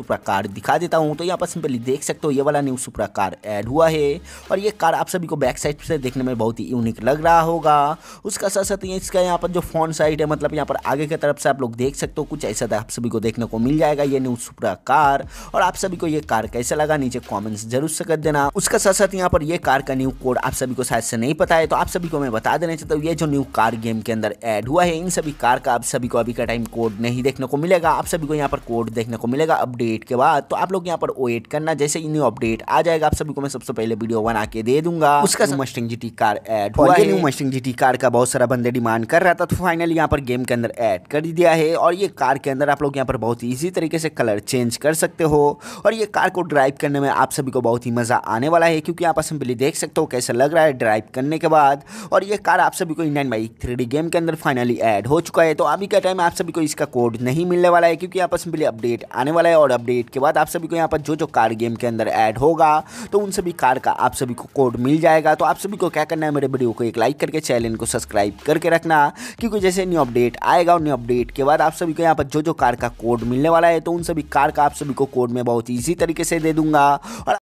सुप्राकार दिखा देता हूँ तो यहाँ पर सिंपली देख सकते हो ये वाला न्यू सुप्राकार ऐड हुआ है और ये कार आप सभी को बैक साइड से देखने में बहुत ही यूनिक लग रहा होगा उसका साथ साथ ये इसका यहाँ पर जो फोन साइड है मतलब यहाँ पर आगे की तरफ से आप लोग देख सकते हो कुछ ऐसा था आप सभी को देखने को मिल जाएगा ये न्यू सुप्रा कार और आप सभी को ये कार कैसा लगा नीचे कॉमेंट्स जरूर से कर देना उसका साथ साथ यहाँ पर ये कार का न्यू कोड आप सभी को शायद से नहीं पता है तो आप सभी को मैं बता देना चाहता हूँ ये जो न्यू कार गेम के अंदर ऐड हुआ है इन सभी कार का आप सभी को अभी का टाइम कोड नहीं देखने को मिलेगा आप सभी को यहाँ पर कोड देखने को मिलेगा अपडेट अपडेट के बाद तो आप लोग यहाँ पर वेट करना जैसे न्यू अपडेट आ जाएगा आप सभी को मैं सबसे पहले वीडियो बना के दे दूंगा उसका मस्टिंग जी कार एड न्यू मस्टिंग जी कार का बहुत सारा बंदे डिमांड कर रहा था तो फाइनली यहाँ पर गेम के अंदर एड कर दिया है और ये कार के अंदर आप लोग यहाँ पर बहुत ईजी तरीके से कलर चेंज कर सकते हो और ये कार को ड्राइव करने में आप सभी को बहुत ही मज़ा आने वाला है क्योंकि यहाँ पर सिंपली देख सकते हो कैसे लग रहा है ड्राइव करने के बाद और ये कार आप सभी को इंडियन बाइक थ्री गेम के अंदर फाइनली एड हो चुका है तो अभी का टाइम आप सभी को इसका कोड नहीं मिलने वाला है क्योंकि यहाँ पर सिंपली अपडेट आने वाला है और अपडेट के बाद आप सभी को यहाँ पर जो जो कार गेम के अंदर ऐड होगा तो उन सभी कार का आप सभी को कोड मिल जाएगा तो आप सभी को क्या करना है मेरे वीडियो को एक लाइक करके चैनल को सब्सक्राइब करके रखना क्योंकि जैसे न्यू अपडेट आएगा और न्यू अपडेट के बाद आप सभी को यहाँ पर जो जो कार का कोड मिलने वाला है तो उन सभी कार का आप सभी को कोड में बहुत ईजी तरीके से दे दूंगा और